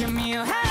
give me a hand.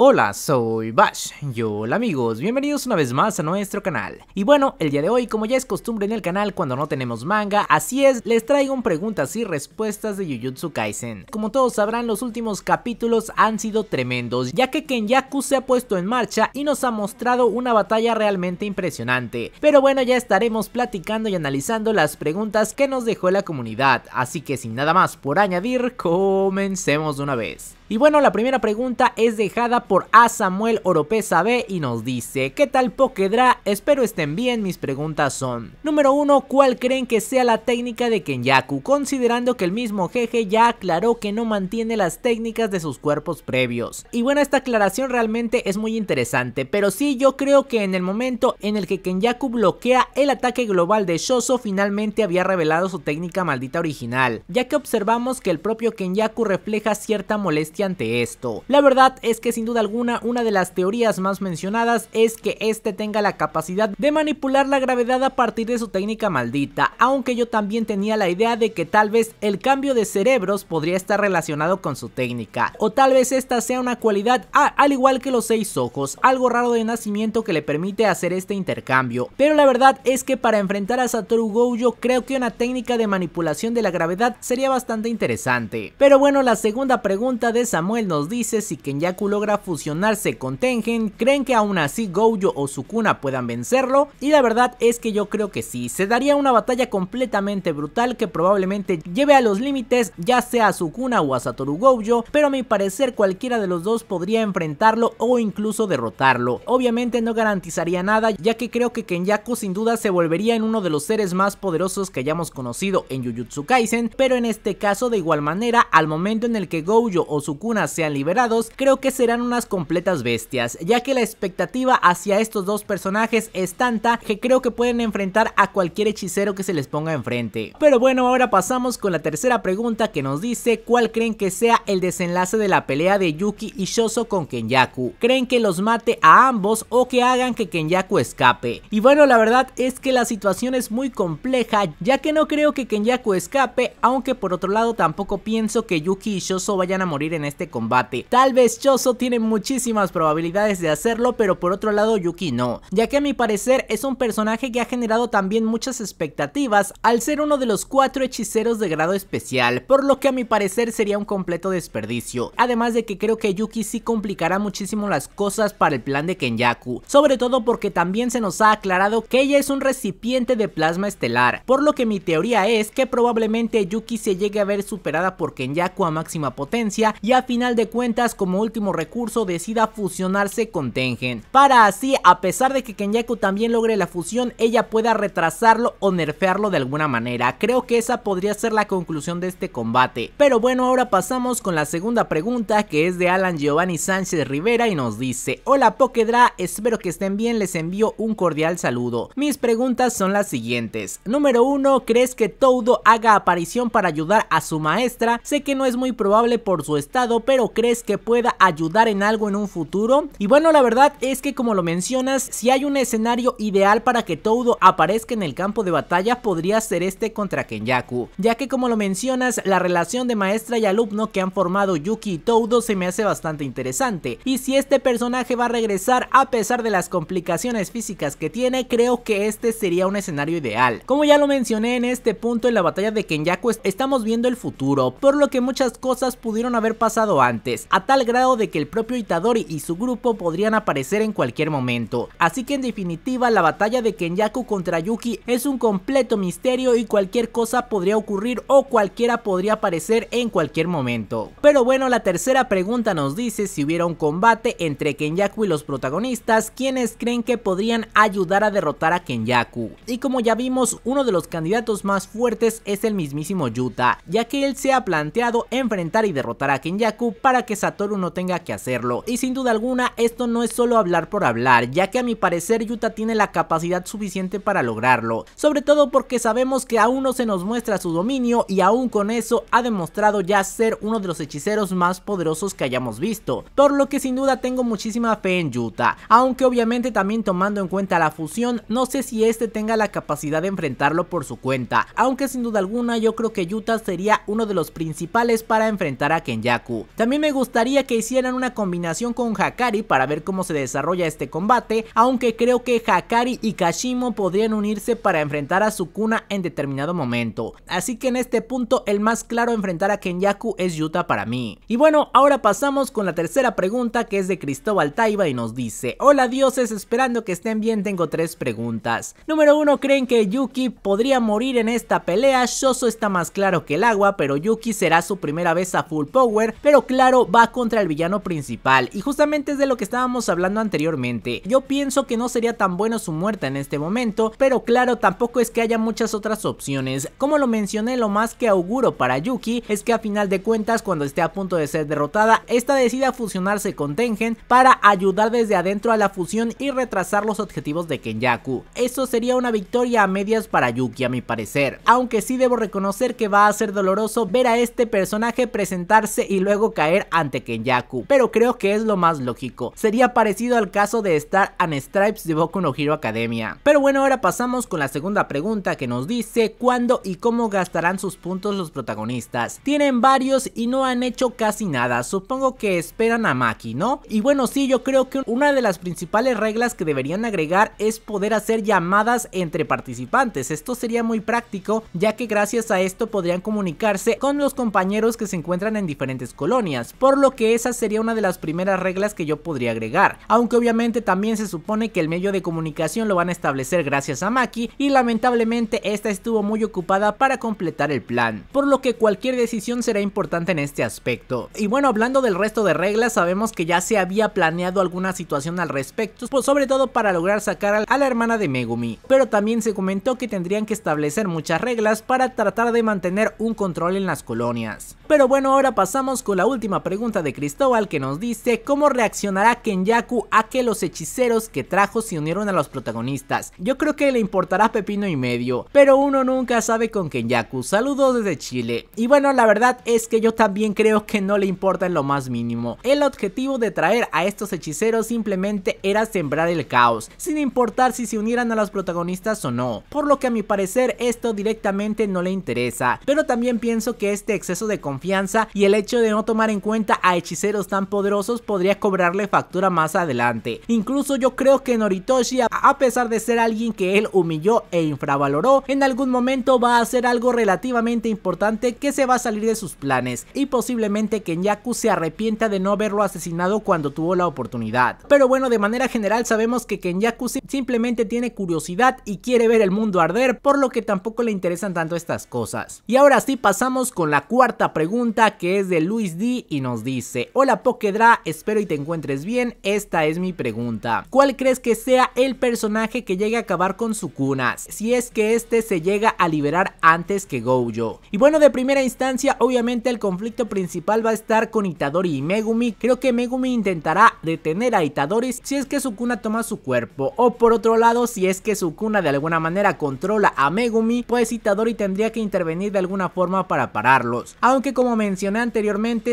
Hola, soy Bash y hola amigos, bienvenidos una vez más a nuestro canal. Y bueno, el día de hoy, como ya es costumbre en el canal cuando no tenemos manga, así es, les traigo un preguntas y respuestas de Jujutsu Kaisen. Como todos sabrán, los últimos capítulos han sido tremendos, ya que Kenyaku se ha puesto en marcha y nos ha mostrado una batalla realmente impresionante. Pero bueno, ya estaremos platicando y analizando las preguntas que nos dejó la comunidad, así que sin nada más por añadir, comencemos de una vez. Y bueno, la primera pregunta es dejada por A Samuel Oropesa B y nos dice, ¿qué tal Pokedra? Espero estén bien, mis preguntas son. Número 1, ¿cuál creen que sea la técnica de Kenyaku? Considerando que el mismo jeje ya aclaró que no mantiene las técnicas de sus cuerpos previos. Y bueno, esta aclaración realmente es muy interesante, pero sí yo creo que en el momento en el que Kenyaku bloquea el ataque global de Shoso finalmente había revelado su técnica maldita original, ya que observamos que el propio Kenyaku refleja cierta molestia ante esto. La verdad es que sin duda alguna una de las teorías más mencionadas es que este tenga la capacidad de manipular la gravedad a partir de su técnica maldita, aunque yo también tenía la idea de que tal vez el cambio de cerebros podría estar relacionado con su técnica, o tal vez esta sea una cualidad al igual que los seis ojos, algo raro de nacimiento que le permite hacer este intercambio, pero la verdad es que para enfrentar a Satoru Gojo creo que una técnica de manipulación de la gravedad sería bastante interesante. Pero bueno, la segunda pregunta de Samuel nos dice si Kenyaku logra fusionarse con Tengen, ¿creen que aún así Gojo o Sukuna puedan vencerlo? Y la verdad es que yo creo que sí, se daría una batalla completamente brutal que probablemente lleve a los límites ya sea a Sukuna o a Satoru Gojo, pero a mi parecer cualquiera de los dos podría enfrentarlo o incluso derrotarlo. Obviamente no garantizaría nada ya que creo que Kenyaku sin duda se volvería en uno de los seres más poderosos que hayamos conocido en Jujutsu Kaisen, pero en este caso de igual manera al momento en el que Gojo o Sukuna sean liberados, creo que serán unas completas bestias, ya que la expectativa hacia estos dos personajes es tanta que creo que pueden enfrentar a cualquier hechicero que se les ponga enfrente. Pero bueno, ahora pasamos con la tercera pregunta que nos dice cuál creen que sea el desenlace de la pelea de Yuki y Shoso con Kenyaku. ¿Creen que los mate a ambos o que hagan que Kenyaku escape? Y bueno, la verdad es que la situación es muy compleja, ya que no creo que Kenyaku escape, aunque por otro lado tampoco pienso que Yuki y Shoso vayan a morir en este combate. Tal vez Choso tiene muchísimas probabilidades de hacerlo, pero por otro lado Yuki no, ya que a mi parecer es un personaje que ha generado también muchas expectativas al ser uno de los cuatro hechiceros de grado especial, por lo que a mi parecer sería un completo desperdicio, además de que creo que Yuki sí complicará muchísimo las cosas para el plan de Kenyaku, sobre todo porque también se nos ha aclarado que ella es un recipiente de plasma estelar, por lo que mi teoría es que probablemente Yuki se llegue a ver superada por Kenyaku a máxima potencia y y a final de cuentas como último recurso decida fusionarse con Tengen. Para así, a pesar de que Kenyaku también logre la fusión, ella pueda retrasarlo o nerfearlo de alguna manera. Creo que esa podría ser la conclusión de este combate. Pero bueno, ahora pasamos con la segunda pregunta que es de Alan Giovanni Sánchez Rivera y nos dice Hola Pokedra, espero que estén bien, les envío un cordial saludo. Mis preguntas son las siguientes. Número 1, ¿crees que Todo haga aparición para ayudar a su maestra? Sé que no es muy probable por su estado pero crees que pueda ayudar en algo en un futuro? Y bueno, la verdad es que como lo mencionas, si hay un escenario ideal para que Todo aparezca en el campo de batalla, podría ser este contra Kenyaku, ya que como lo mencionas, la relación de maestra y alumno que han formado Yuki y Todo se me hace bastante interesante, y si este personaje va a regresar a pesar de las complicaciones físicas que tiene, creo que este sería un escenario ideal. Como ya lo mencioné en este punto en la batalla de Kenyaku, estamos viendo el futuro, por lo que muchas cosas pudieron haber pasado antes, a tal grado de que el propio Itadori y su grupo podrían aparecer en cualquier momento. Así que en definitiva la batalla de Kenyaku contra Yuki es un completo misterio y cualquier cosa podría ocurrir o cualquiera podría aparecer en cualquier momento. Pero bueno, la tercera pregunta nos dice si hubiera un combate entre Kenyaku y los protagonistas, quienes creen que podrían ayudar a derrotar a Kenyaku? Y como ya vimos, uno de los candidatos más fuertes es el mismísimo Yuta, ya que él se ha planteado enfrentar y derrotar a Kenyaku Yaku para que Satoru no tenga que hacerlo. Y sin duda alguna, esto no es solo hablar por hablar, ya que a mi parecer Yuta tiene la capacidad suficiente para lograrlo. Sobre todo porque sabemos que aún no se nos muestra su dominio y aún con eso ha demostrado ya ser uno de los hechiceros más poderosos que hayamos visto. Por lo que sin duda tengo muchísima fe en Yuta, aunque obviamente también tomando en cuenta la fusión, no sé si este tenga la capacidad de enfrentarlo por su cuenta, aunque sin duda alguna yo creo que Yuta sería uno de los principales para enfrentar a Kenyaku también me gustaría que hicieran una combinación con Hakari para ver cómo se desarrolla este combate, aunque creo que Hakari y Kashimo podrían unirse para enfrentar a Sukuna en determinado momento. Así que en este punto el más claro enfrentar a Kenyaku es Yuta para mí. Y bueno, ahora pasamos con la tercera pregunta que es de Cristóbal Taiba y nos dice, hola dioses, esperando que estén bien tengo tres preguntas. Número uno, ¿creen que Yuki podría morir en esta pelea? Shoso está más claro que el agua, pero Yuki será su primera vez a full power, pero claro, va contra el villano principal. Y justamente es de lo que estábamos hablando anteriormente. Yo pienso que no sería tan bueno su muerte en este momento, pero claro, tampoco es que haya muchas otras opciones. Como lo mencioné, lo más que auguro para Yuki es que a final de cuentas, cuando esté a punto de ser derrotada, esta decida fusionarse con Tengen para ayudar desde adentro a la fusión y retrasar los objetivos de Kenyaku. Eso sería una victoria a medias para Yuki a mi parecer, aunque sí debo reconocer que va a ser doloroso ver a este personaje presentarse y luego caer ante Kenyaku, pero creo que es lo más lógico. Sería parecido al caso de Star and Stripes de Boku no Hero Academia. Pero bueno, ahora pasamos con la segunda pregunta que nos dice cuándo y cómo gastarán sus puntos los protagonistas. Tienen varios y no han hecho casi nada, supongo que esperan a Maki, ¿no? Y bueno, sí, yo creo que una de las principales reglas que deberían agregar es poder hacer llamadas entre participantes. Esto sería muy práctico, ya que gracias a esto podrían comunicarse con los compañeros que se encuentran en diferentes colonias, por lo que esa sería una de las primeras reglas que yo podría agregar, aunque obviamente también se supone que el medio de comunicación lo van a establecer gracias a Maki y lamentablemente esta estuvo muy ocupada para completar el plan, por lo que cualquier decisión será importante en este aspecto. Y bueno, hablando del resto de reglas, sabemos que ya se había planeado alguna situación al respecto, pues sobre todo para lograr sacar a la hermana de Megumi, pero también se comentó que tendrían que establecer muchas reglas para tratar de mantener un control en las colonias. Pero bueno, ahora pasamos con la última pregunta de Cristóbal que nos dice ¿Cómo reaccionará Kenyaku a que los hechiceros que trajo se unieron a los protagonistas? Yo creo que le importará pepino y medio, pero uno nunca sabe con Kenyaku. Saludos desde Chile. Y bueno, la verdad es que yo también creo que no le importa en lo más mínimo. El objetivo de traer a estos hechiceros simplemente era sembrar el caos, sin importar si se unieran a los protagonistas o no. Por lo que a mi parecer esto directamente no le interesa, pero también pienso que este exceso de confianza y el hecho de no tomar en cuenta a hechiceros tan poderosos podría cobrarle factura más adelante. Incluso yo creo que Noritoshi, a pesar de ser alguien que él humilló e infravaloró, en algún momento va a hacer algo relativamente importante que se va a salir de sus planes y posiblemente Kenyaku se arrepienta de no haberlo asesinado cuando tuvo la oportunidad. Pero bueno, de manera general sabemos que Kenyaku simplemente tiene curiosidad y quiere ver el mundo arder, por lo que tampoco le interesan tanto estas cosas. Y ahora sí pasamos con la cuarta pregunta que es de Luz y nos dice, hola Pokedra, espero y te encuentres bien, esta es mi pregunta. ¿Cuál crees que sea el personaje que llegue a acabar con Sukunas? Si es que este se llega a liberar antes que Gojo. Y bueno, de primera instancia, obviamente el conflicto principal va a estar con Itadori y Megumi. Creo que Megumi intentará detener a Itadori si es que Sukuna toma su cuerpo. O por otro lado, si es que Sukuna de alguna manera controla a Megumi, pues Itadori tendría que intervenir de alguna forma para pararlos. Aunque como mencioné anteriormente,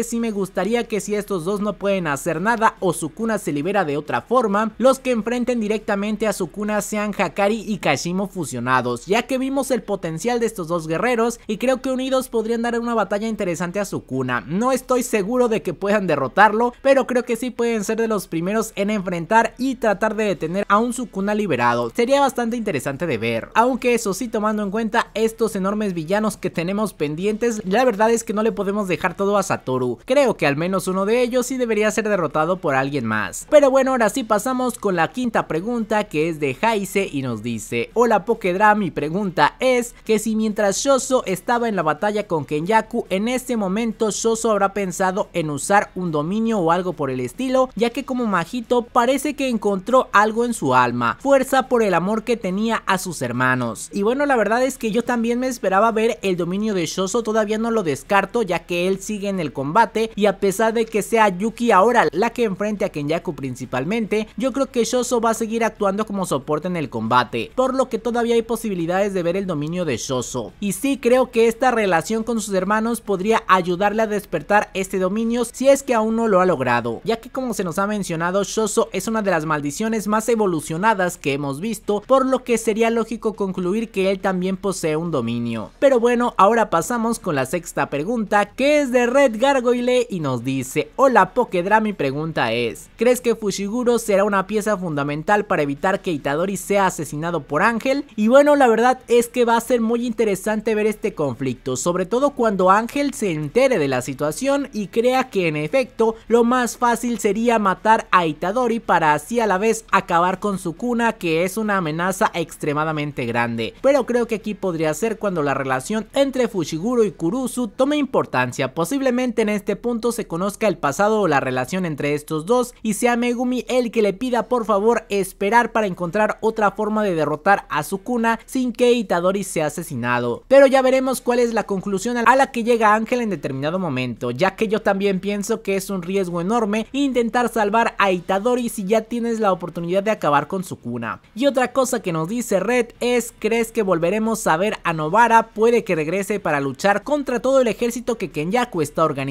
si me gustaría que si estos dos no pueden hacer nada o Sukuna se libera de otra forma, los que enfrenten directamente a Sukuna sean Hakari y Kashimo fusionados, ya que vimos el potencial de estos dos guerreros y creo que unidos podrían dar una batalla interesante a Sukuna. No estoy seguro de que puedan derrotarlo, pero creo que sí pueden ser de los primeros en enfrentar y tratar de detener a un Sukuna liberado. Sería bastante interesante de ver. Aunque eso sí, tomando en cuenta estos enormes villanos que tenemos pendientes, la verdad es que no le podemos dejar todo a Saturno Toru. Creo que al menos uno de ellos sí debería ser derrotado por alguien más. Pero bueno, ahora sí pasamos con la quinta pregunta que es de Heise y nos dice Hola Pokedra, mi pregunta es que si mientras Shoso estaba en la batalla con Kenyaku, en este momento Shoso habrá pensado en usar un dominio o algo por el estilo, ya que como Majito parece que encontró algo en su alma, fuerza por el amor que tenía a sus hermanos. Y bueno, la verdad es que yo también me esperaba ver el dominio de Shoso, todavía no lo descarto ya que él sigue en el combate y a pesar de que sea Yuki ahora la que enfrente a Kenyaku principalmente, yo creo que Shoso va a seguir actuando como soporte en el combate, por lo que todavía hay posibilidades de ver el dominio de Shoso. Y sí creo que esta relación con sus hermanos podría ayudarle a despertar este dominio si es que aún no lo ha logrado, ya que como se nos ha mencionado, Shoso es una de las maldiciones más evolucionadas que hemos visto, por lo que sería lógico concluir que él también posee un dominio. Pero bueno, ahora pasamos con la sexta pregunta, que es de Red y nos dice, hola Pokedra, mi pregunta es, ¿crees que Fushiguro será una pieza fundamental para evitar que Itadori sea asesinado por Ángel? Y bueno, la verdad es que va a ser muy interesante ver este conflicto, sobre todo cuando Ángel se entere de la situación y crea que en efecto lo más fácil sería matar a Itadori para así a la vez acabar con su cuna que es una amenaza extremadamente grande. Pero creo que aquí podría ser cuando la relación entre Fushiguro y Kurusu tome importancia, posiblemente en este punto se conozca el pasado o la relación entre estos dos y sea Megumi el que le pida por favor esperar para encontrar otra forma de derrotar a Sukuna sin que Itadori sea asesinado. Pero ya veremos cuál es la conclusión a la que llega Ángel en determinado momento, ya que yo también pienso que es un riesgo enorme intentar salvar a Itadori si ya tienes la oportunidad de acabar con Sukuna. Y otra cosa que nos dice Red es, ¿crees que volveremos a ver a Novara? Puede que regrese para luchar contra todo el ejército que Kenyaku está organizando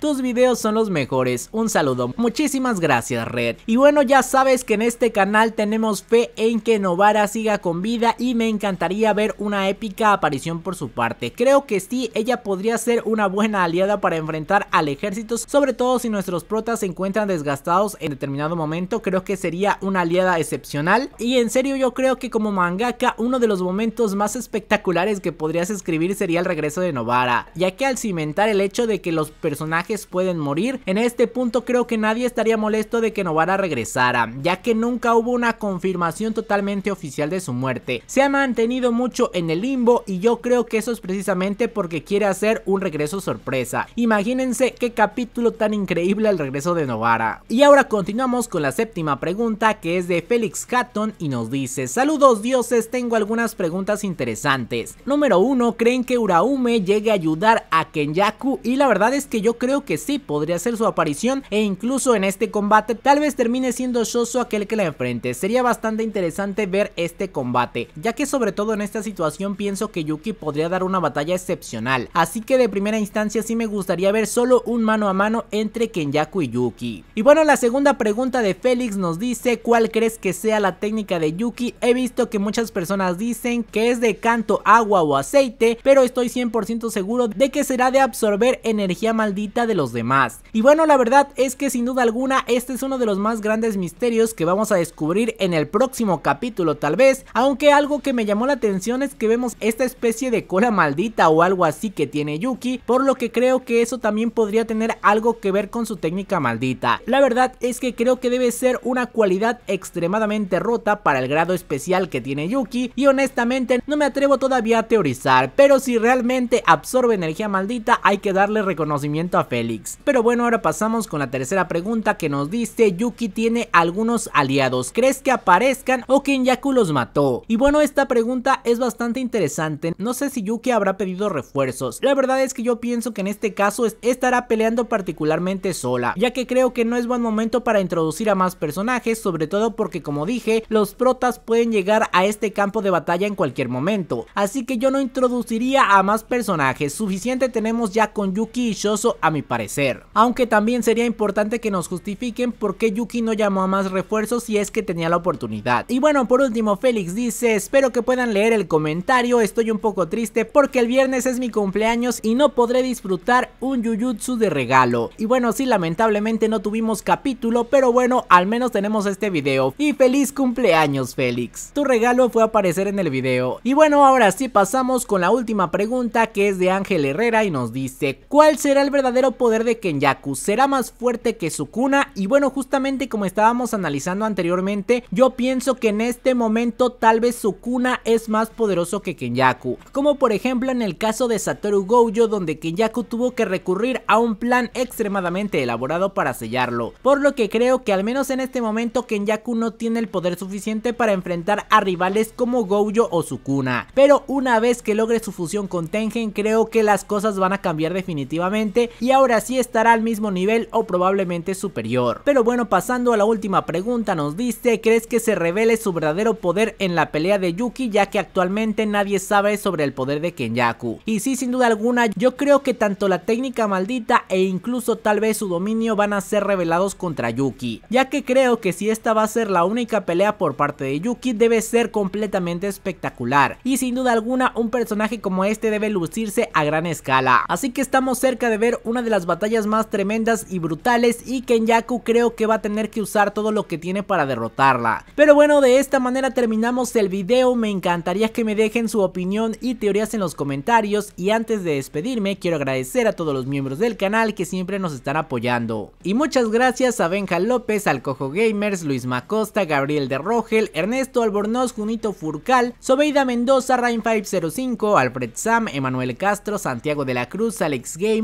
tus videos son los mejores. Un saludo, muchísimas gracias Red. Y bueno, ya sabes que en este canal tenemos fe en que Novara siga con vida y me encantaría ver una épica aparición por su parte. Creo que sí, ella podría ser una buena aliada para enfrentar al ejército, sobre todo si nuestros protas se encuentran desgastados en determinado momento, creo que sería una aliada excepcional. Y en serio yo creo que como mangaka, uno de los momentos más espectaculares que podrías escribir sería el regreso de Novara, ya que al cimentar el hecho de que los personajes pueden morir, en este punto creo que nadie estaría molesto de que Novara regresara, ya que nunca hubo una confirmación totalmente oficial de su muerte. Se ha mantenido mucho en el limbo y yo creo que eso es precisamente porque quiere hacer un regreso sorpresa. Imagínense qué capítulo tan increíble el regreso de Novara. Y ahora continuamos con la séptima pregunta que es de Félix Hatton y nos dice, saludos dioses, tengo algunas preguntas interesantes. Número 1, ¿creen que Uraume llegue a ayudar a Kenyaku? Y la verdad es que yo creo que sí podría ser su aparición e incluso en este combate tal vez termine siendo Shoso aquel que la enfrente. Sería bastante interesante ver este combate, ya que sobre todo en esta situación pienso que Yuki podría dar una batalla excepcional. Así que de primera instancia sí me gustaría ver solo un mano a mano entre Kenyaku y Yuki. Y bueno, la segunda pregunta de Félix nos dice, ¿cuál crees que sea la técnica de Yuki? He visto que muchas personas dicen que es de canto, agua o aceite, pero estoy 100% seguro de que será de absorber energía maldita de los demás. Y bueno, la verdad es que sin duda alguna este es uno de los más grandes misterios que vamos a descubrir en el próximo capítulo tal vez, aunque algo que me llamó la atención es que vemos esta especie de cola maldita o algo así que tiene Yuki, por lo que creo que eso también podría tener algo que ver con su técnica maldita. La verdad es que creo que debe ser una cualidad extremadamente rota para el grado especial que tiene Yuki y honestamente no me atrevo todavía a teorizar, pero si realmente absorbe energía maldita hay que darle reconocimiento conocimiento a Félix. Pero bueno, ahora pasamos con la tercera pregunta que nos dice Yuki tiene algunos aliados, ¿crees que aparezcan o que Inyaku los mató? Y bueno, esta pregunta es bastante interesante, no sé si Yuki habrá pedido refuerzos, la verdad es que yo pienso que en este caso estará peleando particularmente sola, ya que creo que no es buen momento para introducir a más personajes, sobre todo porque como dije, los protas pueden llegar a este campo de batalla en cualquier momento, así que yo no introduciría a más personajes, suficiente tenemos ya con Yuki y a mi parecer. Aunque también sería importante que nos justifiquen por qué Yuki no llamó a más refuerzos si es que tenía la oportunidad. Y bueno, por último Félix dice, espero que puedan leer el comentario, estoy un poco triste porque el viernes es mi cumpleaños y no podré disfrutar un Jujutsu de regalo. Y bueno, si lamentablemente no tuvimos capítulo, pero bueno, al menos tenemos este video. Y feliz cumpleaños Félix. Tu regalo fue aparecer en el video. Y bueno, ahora sí pasamos con la última pregunta que es de Ángel Herrera y nos dice, ¿cuál será el verdadero poder de Kenyaku, será más fuerte que Sukuna y bueno justamente como estábamos analizando anteriormente yo pienso que en este momento tal vez Sukuna es más poderoso que Kenyaku, como por ejemplo en el caso de Satoru Gojo donde Kenyaku tuvo que recurrir a un plan extremadamente elaborado para sellarlo, por lo que creo que al menos en este momento Kenyaku no tiene el poder suficiente para enfrentar a rivales como Gojo o Sukuna, pero una vez que logre su fusión con Tengen creo que las cosas van a cambiar definitivamente y ahora sí estará al mismo nivel o probablemente superior. Pero bueno, pasando a la última pregunta, nos diste, ¿crees que se revele su verdadero poder en la pelea de Yuki ya que actualmente nadie sabe sobre el poder de Kenyaku? Y sí, sin duda alguna, yo creo que tanto la técnica maldita e incluso tal vez su dominio van a ser revelados contra Yuki, ya que creo que si esta va a ser la única pelea por parte de Yuki debe ser completamente espectacular y sin duda alguna un personaje como este debe lucirse a gran escala, así que estamos cerca de ver una de las batallas más tremendas y brutales y Kenyaku creo que va a tener que usar todo lo que tiene para derrotarla. Pero bueno, de esta manera terminamos el video, me encantaría que me dejen su opinión y teorías en los comentarios y antes de despedirme quiero agradecer a todos los miembros del canal que siempre nos están apoyando. Y muchas gracias a Benja López, Alcojo Gamers, Luis Macosta, Gabriel de Rogel, Ernesto Albornoz, Junito Furcal, Sobeida Mendoza, Rain505, Alfred Sam, Emanuel Castro, Santiago de la Cruz, Alex Game